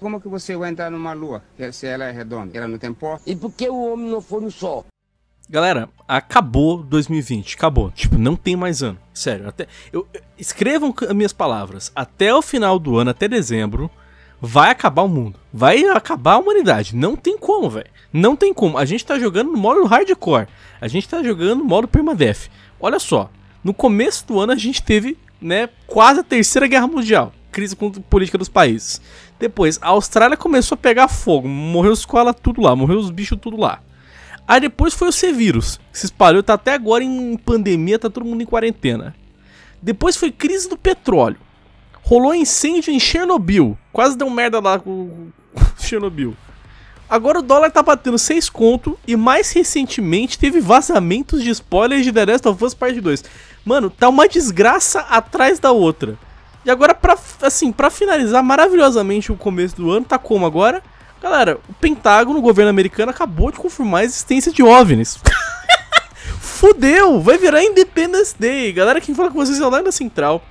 Como que você vai entrar numa lua se ela é redonda? Ela não tem pó? E por que o homem não foi no sol? Galera, acabou 2020, acabou. Tipo, não tem mais ano. Sério, até eu, escrevam minhas palavras. Até o final do ano, até dezembro, vai acabar o mundo. Vai acabar a humanidade. Não tem como, velho. Não tem como. A gente tá jogando no modo hardcore. A gente tá jogando no modo permadeath. Olha só, no começo do ano a gente teve, né, quase a terceira guerra mundial crise política dos países. Depois, a Austrália começou a pegar fogo, morreu os koala tudo lá, morreu os bichos tudo lá. Aí depois foi o C-Vírus, que se espalhou, tá até agora em pandemia, tá todo mundo em quarentena. Depois foi crise do petróleo. Rolou incêndio em Chernobyl, quase deu merda lá com Chernobyl. Agora o dólar tá batendo 6 conto e mais recentemente teve vazamentos de spoilers de The Last of Us Part 2. Mano, tá uma desgraça atrás da outra. E agora, pra, assim, para finalizar maravilhosamente o começo do ano, tá como agora? Galera, o Pentágono, o governo americano, acabou de confirmar a existência de OVNIs. Fudeu! Vai virar Independence Day. Galera, quem fala com vocês é lá na Central.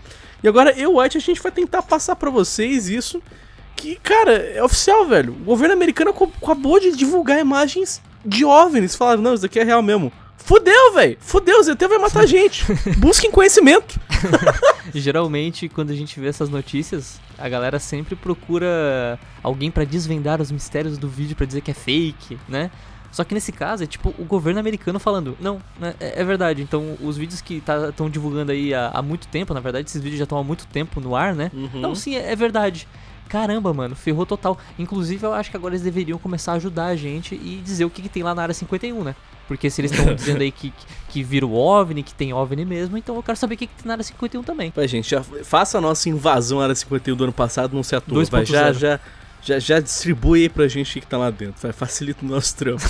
E agora, eu, White, a gente vai tentar passar para vocês isso. Que, cara, é oficial, velho. O governo americano acabou de divulgar imagens de OVNIs. Falaram, não, isso daqui é real mesmo. Fudeu, velho. Fudeu, o ZT vai matar a gente. Busquem conhecimento. Geralmente, quando a gente vê essas notícias, a galera sempre procura alguém para desvendar os mistérios do vídeo para dizer que é fake, né? Só que nesse caso é tipo o governo americano falando, não, né, é, é, verdade. Então os vídeos que estão tá, divulgando aí há, há, muito tempo, na verdade esses vídeos já estão há muito tempo no ar, né? Uhum. Não, sim, é, é verdade. Caramba, mano, ferrou total. Inclusive, eu acho que agora eles deveriam começar a ajudar a gente e dizer o que, que tem lá na área 51, né? Porque se eles estão dizendo aí que, que vira o OVNI, que tem OVNI mesmo, então eu quero saber o que, que tem na área 51 também. Vai, gente, já faça a nossa invasão à área 51 do ano passado, não se atua. Vai, já, já, já, já distribui aí pra gente o que tá lá dentro. Vai, facilita o nosso trampo.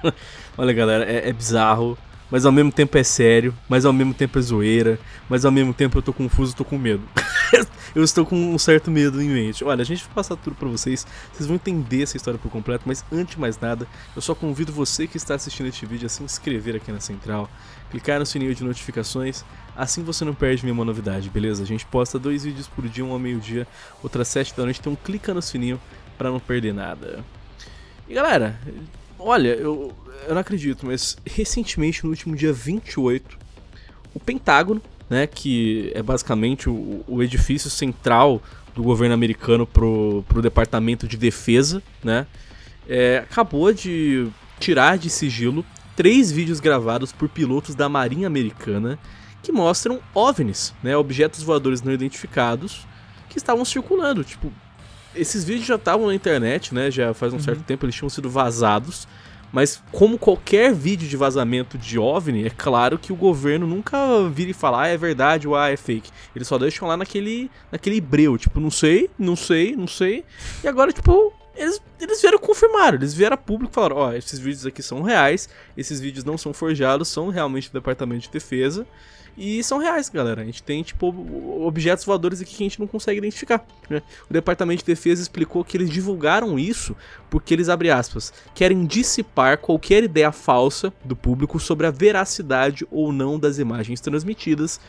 Olha, galera, é, é bizarro mas ao mesmo tempo é sério, mas ao mesmo tempo é zoeira, mas ao mesmo tempo eu tô confuso, tô com medo. eu estou com um certo medo em mente. Olha, a gente vai passar tudo para vocês, vocês vão entender essa história por completo, mas antes de mais nada, eu só convido você que está assistindo este vídeo a se inscrever aqui na Central, clicar no sininho de notificações, assim você não perde nenhuma novidade, beleza? A gente posta dois vídeos por dia, um ao meio-dia, outra às sete da noite, então clica no sininho para não perder nada. E galera, olha, eu, eu não acredito, mas recentemente, no último dia 28, o Pentágono né, que é basicamente o, o edifício central do governo americano pro, o Departamento de Defesa, né, é, acabou de tirar de sigilo três vídeos gravados por pilotos da Marinha Americana que mostram OVNIs, né, objetos voadores não identificados, que estavam circulando. Tipo, esses vídeos já estavam na internet, né, já faz um uhum. certo tempo eles tinham sido vazados mas como qualquer vídeo de vazamento de OVNI, é claro que o governo nunca vira e fala, ah, é verdade ou ah, é fake. Eles só deixam lá naquele, naquele breu, tipo, não sei, não sei, não sei. E agora, tipo, eles, eles vieram confirmar, eles vieram a público e falaram: ó, oh, esses vídeos aqui são reais, esses vídeos não são forjados, são realmente do Departamento de Defesa. E são reais, galera. A gente tem, tipo, objetos voadores aqui que a gente não consegue identificar. Né? O Departamento de Defesa explicou que eles divulgaram isso porque eles, abre aspas, querem dissipar qualquer ideia falsa do público sobre a veracidade ou não das imagens transmitidas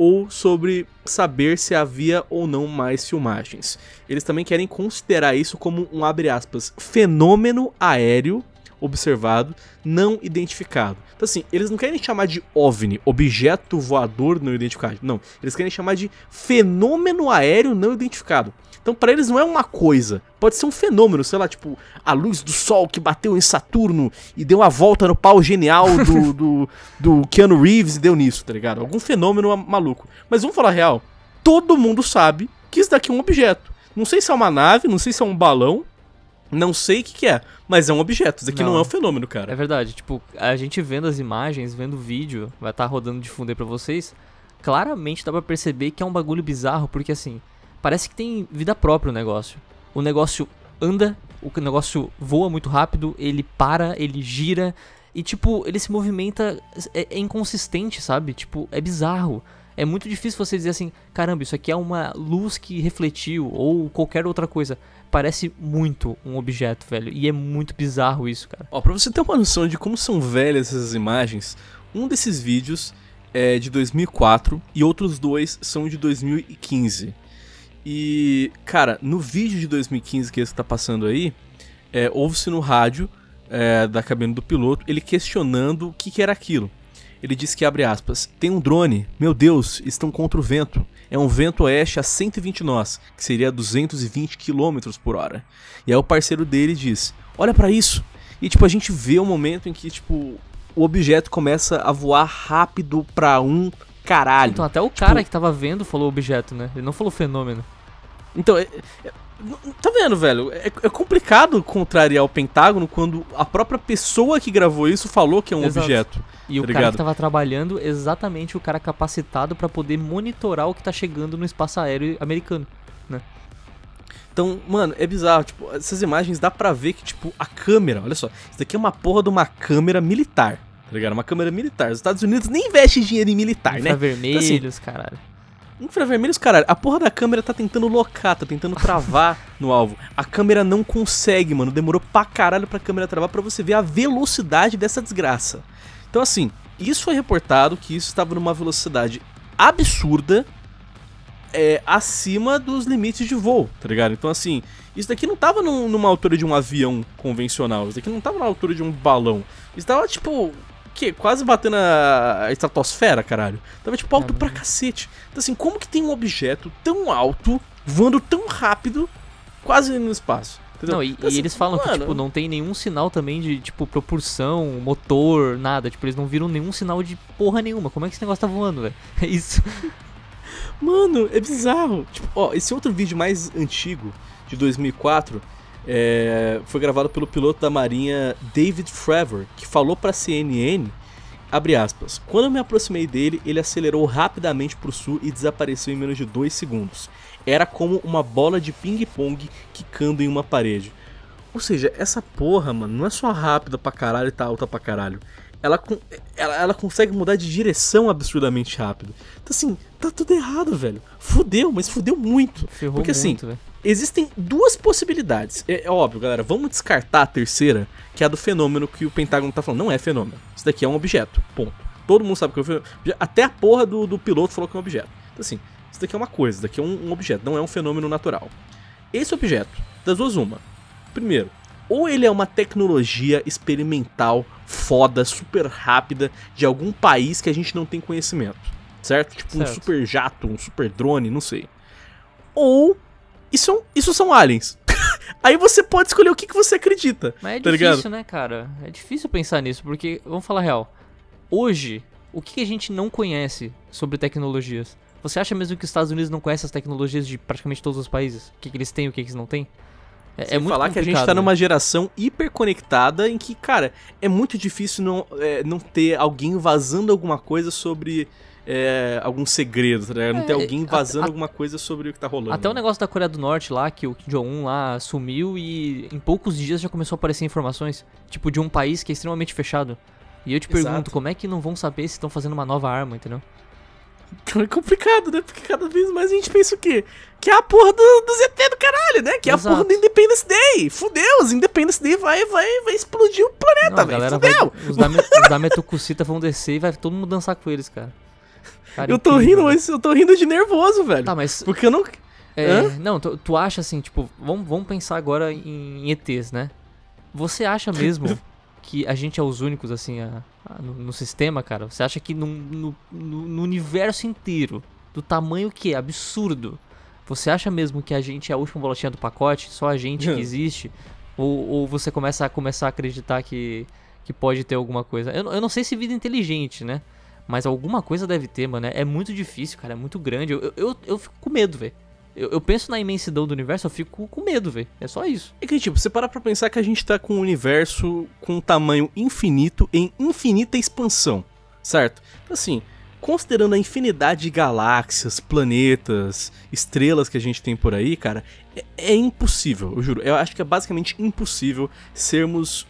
ou sobre saber se havia ou não mais filmagens. Eles também querem considerar isso como um aspas, fenômeno aéreo observado, não identificado. Então, assim, eles não querem chamar de OVNI, objeto voador não identificado. Não, eles querem chamar de fenômeno aéreo não identificado. Então, para eles não é uma coisa, pode ser um fenômeno, sei lá, tipo, a luz do sol que bateu em Saturno e deu a volta no pau genial do, do, do Keanu Reeves e deu nisso, tá ligado? Algum fenômeno maluco. Mas vamos falar real, todo mundo sabe que isso daqui é um objeto. Não sei se é uma nave, não sei se é um balão, não sei o que, que, é, mas é um objeto. Isso aqui não. É não. é um fenômeno, cara. É verdade. Tipo, a gente vendo as imagens, vendo o vídeo, vai estar tá rodando de fundo aí pra vocês. Claramente dá pra perceber que é um bagulho bizarro, porque assim, parece que tem vida própria o negócio. O negócio anda, o negócio voa muito rápido, ele para, ele gira. E, tipo, ele se movimenta. É, é inconsistente, sabe? Tipo, é bizarro é muito difícil você dizer assim, caramba, isso aqui é uma luz que refletiu ou qualquer outra coisa. Parece muito um objeto, velho, e é muito bizarro isso, cara. Ó, pra você ter uma noção de como são velhas essas imagens, um desses vídeos é de 2004 e outros dois são de 2015. E, cara, no vídeo de 2015 que esse tá passando aí, é, ouve-se no rádio é, da cabine do piloto ele questionando o que, que era aquilo. Ele disse que abre aspas: "Tem um drone. Meu Deus, estão contra o vento. É um vento oeste a 120 nós, que seria 220 km por hora". E aí o parceiro dele diz: "Olha para isso". E tipo a gente vê o um momento em que tipo o objeto começa a voar rápido para um caralho. Então até o tipo... cara que tava vendo falou objeto, né? Ele não falou fenômeno. Então, é, é Tá vendo, velho? É, é, complicado contrariar o Pentágono quando a própria pessoa que gravou isso falou que é um Exato. objeto. E tá o ligado? cara que tava trabalhando, exatamente o cara capacitado para poder monitorar o que tá chegando no espaço aéreo americano, né? Então, mano, é bizarro, tipo, essas imagens dá pra ver que, tipo, a câmera, olha só, isso daqui é uma porra de uma câmera militar, tá ligado? Uma câmera militar. Os Estados Unidos nem investem dinheiro em militar, né? né? vermelhos, então, assim, caralho. Infravermelhos, caralho. A porra da câmera tá tentando locar, tá tentando travar no alvo. A câmera não consegue, mano. Demorou pra caralho pra câmera travar pra você ver a velocidade dessa desgraça. Então, assim, isso foi reportado que isso estava numa velocidade absurda. É, acima dos limites de voo, tá ligado? Então, assim, isso daqui não tava num, numa altura de um avião convencional, isso daqui não tava na altura de um balão. Isso tava, tipo, que quase batendo a, estratosfera, caralho. Tava tipo alto pra cacete. Então assim, como que tem um objeto tão alto, voando tão rápido, quase no espaço? Entendeu? Não, e, então, assim, e eles falam mano, que tipo, não tem nenhum sinal também de tipo propulsão, motor, nada. Tipo, eles não viram nenhum sinal de porra nenhuma. Como é que esse negócio tá voando, velho? É isso. Mano, é bizarro. Tipo, ó, esse outro vídeo mais antigo, de 2004, é, foi gravado pelo piloto da Marinha David Trevor, que falou para a CNN, abre aspas, quando eu me aproximei dele, ele acelerou rapidamente para o sul e desapareceu em menos de 2 segundos. Era como uma bola de ping-pong quicando em uma parede. Ou seja, essa porra, mano, não é só rápida pra caralho e tá alta pra caralho ela, ela, ela consegue mudar de direção absurdamente rápido. Então, assim, tá tudo errado, velho. Fudeu, mas fudeu muito. Ferrou Porque, assim, muito, assim, véio. existem duas possibilidades. É, é, óbvio, galera, vamos descartar a terceira, que é a do fenômeno que o Pentágono tá falando. Não é fenômeno. Isso daqui é um objeto. Ponto. Todo mundo sabe que é um fenômeno. Até a porra do, do piloto falou que é um objeto. Então, assim, isso daqui é uma coisa, isso daqui é um, um objeto, não é um fenômeno natural. Esse objeto, das duas, uma. Primeiro, ou ele é uma tecnologia experimental, foda, super rápida, de algum país que a gente não tem conhecimento, certo? Tipo certo. um super jato, um super drone, não sei. Ou isso, é isso são aliens. Aí você pode escolher o que, que você acredita. Mas é tá difícil, ligado? né, cara? É difícil pensar nisso, porque, vamos falar real. Hoje, o que a gente não conhece sobre tecnologias? Você acha mesmo que os Estados Unidos não conhecem as tecnologias de praticamente todos os países? O que, que eles têm e o que, que eles não têm? É, é, muito falar complicado. que a gente tá né? numa geração hiperconectada em que, cara, é muito difícil não, é, não ter alguém vazando alguma coisa sobre é, algum segredo, né? Não é, alguém vazando a, alguma coisa sobre o que tá rolando. Até o negócio da Coreia do Norte lá, que o Kim Jong-un lá sumiu e em poucos dias já começou a aparecer informações, tipo, de um país que é extremamente fechado. E eu te Exato. pergunto, como é que não vão saber se estão fazendo uma nova arma, entendeu? Então é complicado, né? Porque cada vez mais a gente pensa o quê? Que é a porra do, do ZT do caralho, né? Que é Exato. a porra do Independence Day. Fudeu, os Independence Day vai, vai, vai explodir o planeta, velho. Fudeu. Vai, os da, os vão descer e vai todo mundo dançar com eles, cara. cara eu tô incrível, rindo, eu tô rindo de nervoso, velho. Tá, mas. Porque eu não. É, não, tu, tu, acha assim, tipo, vamos, vamos pensar agora em ETs, né? Você acha mesmo que a gente é os únicos, assim, a, a, no, no, sistema, cara. Você acha que no, no, no, universo inteiro, do tamanho que é, absurdo, você acha mesmo que a gente é a última bolotinha do pacote? Só a gente que existe? Ou, ou você começa a começar a acreditar que, que pode ter alguma coisa? Eu, eu não sei se vida inteligente, né? Mas alguma coisa deve ter, mano. É, é muito difícil, cara. É muito grande. Eu, eu, eu fico com medo, velho. Eu, eu, penso na imensidão do universo, eu fico com medo, velho. É só isso. É que, tipo, você parar pra pensar que a gente tá com um universo com um tamanho infinito em infinita expansão, certo? Então, assim, considerando a infinidade de galáxias, planetas, estrelas que a gente tem por aí, cara, é, é impossível, eu juro. Eu acho que é basicamente impossível sermos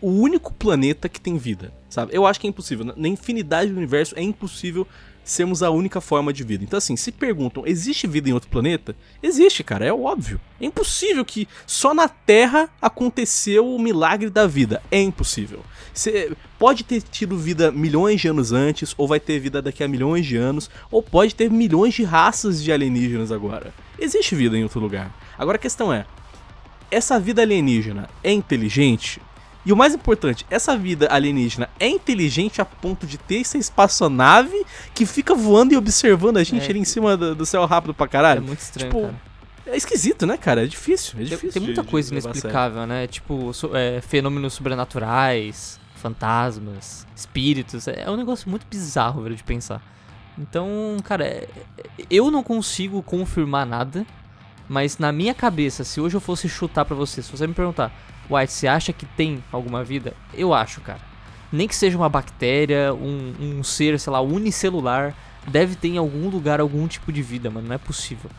o único planeta que tem vida, sabe? Eu acho que é impossível. Na infinidade do universo é impossível sermos a única forma de vida. Então, assim, se perguntam, existe vida em outro planeta? Existe, cara, é óbvio. É impossível que só na Terra aconteceu o milagre da vida. É impossível. Você pode ter tido vida milhões de anos antes, ou vai ter vida daqui a milhões de anos, ou pode ter milhões de raças de alienígenas agora. Existe vida em outro lugar. Agora a questão é: essa vida alienígena é inteligente? E o mais importante, essa vida alienígena é inteligente a ponto de ter essa espaçonave que fica voando e observando a gente é, ali em cima do, do, céu rápido pra caralho. É muito estranho, tipo, cara. É esquisito, né, cara? É difícil, é difícil. Tem, muita de, coisa de inexplicável, né? Tipo, so, é, fenômenos sobrenaturais, fantasmas, espíritos. É, é um negócio muito bizarro, velho, de pensar. Então, cara, é, é, eu não consigo confirmar nada, mas na minha cabeça, se hoje eu fosse chutar para você, se você me perguntar, White, você acha que tem alguma vida? Eu acho, cara. Nem que seja uma bactéria, um, um ser, sei lá, unicelular, deve ter em algum lugar algum tipo de vida, mano. Não é possível.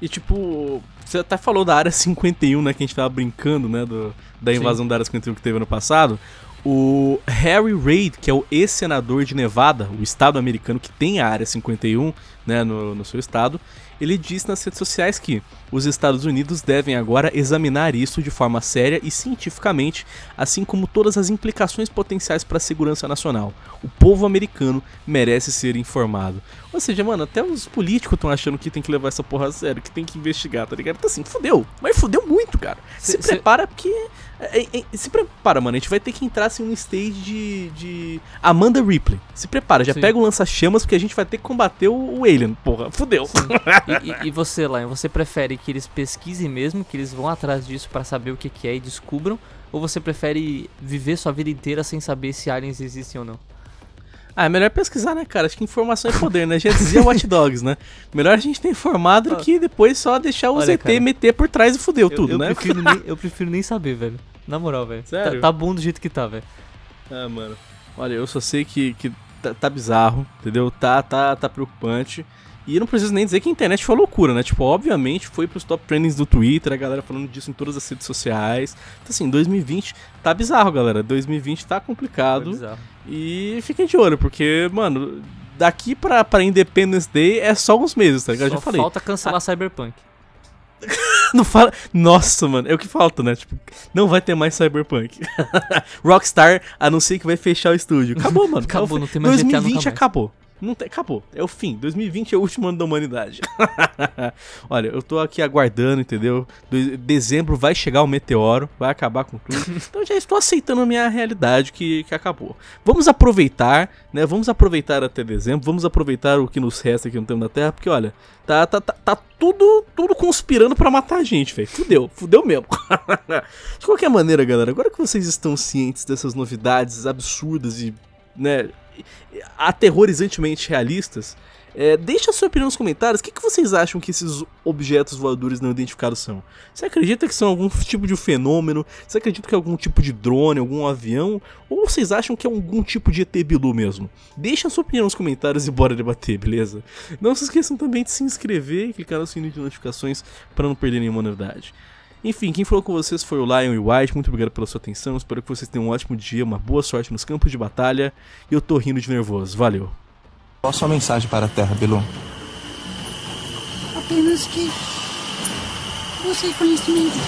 E tipo, você até falou da área 51, né? Que a gente tava brincando, né? Do, da invasão Sim. da área 51 que teve ano passado. O Harry Reid, que é o ex-senador de Nevada, o estado americano que tem a área 51, né, no, no seu estado, ele disse nas redes sociais que os Estados Unidos devem agora examinar isso de forma séria e cientificamente, assim como todas as implicações potenciais para a segurança nacional. O povo americano merece ser informado. Ou seja, mano, até os políticos estão achando que tem que levar essa porra a sério, que tem que investigar, tá ligado? Então assim, fudeu. Mas fudeu muito, cara. Se prepara cê... porque. É, é, é, se prepara, mano. A gente vai ter que entrar assim, um stage de, de... Amanda Ripley. Se prepara, já Sim. pega o lança-chamas porque a gente vai ter que combater o, o Alien, porra, fudeu. E, e, e, você, Lion, você prefere que eles pesquisem mesmo, que eles vão atrás disso para saber o que, que é e descubram? Ou você prefere viver sua vida inteira sem saber se aliens existem ou não? Ah, é melhor pesquisar, né, cara? Acho que informação é poder, né? Já dizia Watch Dogs, né? Melhor a gente ter informado do ah. que depois só deixar o ZT meter por trás e fudeu eu, tudo, eu né? Prefiro nem, eu prefiro nem saber, velho. Na moral, velho. Tá, Sério? Tá, tá bom do jeito que tá, velho. Ah, mano. Olha, eu só sei que, que tá, tá bizarro, entendeu? Tá, tá, tá preocupante. E não preciso nem dizer que a internet foi loucura, né? Tipo, obviamente foi pros top trendings do Twitter, a galera falando disso em todas as redes sociais. Então, assim, 2020 tá bizarro, galera. 2020 tá complicado. Tá e fiquem de olho, porque, mano, daqui pra, pra Independence Day é só uns meses, tá ligado? Só já falei. Falta cancelar a... Ah. Cyberpunk. não fala. Nossa, mano, é o que falta, né? Tipo, não vai ter mais Cyberpunk. Rockstar anuncia que vai fechar o estúdio. Acabou, mano. Acabou, não tem mais 2020 GTA, acabou. Não tem, acabou. É o fim. 2020 é o último ano da humanidade. Olha, eu tô aqui aguardando, entendeu? Dezembro vai chegar o meteoro, vai acabar com tudo. Então já estou aceitando a minha realidade que, que acabou. Vamos aproveitar, né? Vamos aproveitar até dezembro, vamos aproveitar o que nos resta aqui no tempo da Terra, porque olha, tá, tá, tá, tá tudo, tudo conspirando para matar a gente, velho. Fudeu, fudeu mesmo. De qualquer maneira, galera, agora que vocês estão cientes dessas novidades absurdas e, né, aterrorizantemente realistas. É, deixa a sua opinião nos comentários. O que, que vocês acham que esses objetos voadores não identificados são? Você acredita que são algum tipo de fenômeno? Você acredita que é algum tipo de drone, algum avião? Ou vocês acham que é algum tipo de ET Bilu mesmo? Deixa a sua opinião nos comentários e bora debater, beleza? Não se esqueçam também de se inscrever e clicar no sininho de notificações para não perder nenhuma novidade. Enfim, quem falou com vocês foi o Lion e o White, muito obrigado pela sua atenção, espero que vocês tenham um ótimo dia, uma boa sorte nos campos de batalha, e eu tô rindo de nervoso, valeu. Qual a sua mensagem para a Terra, Belo? Apenas que você é conhece mesmo.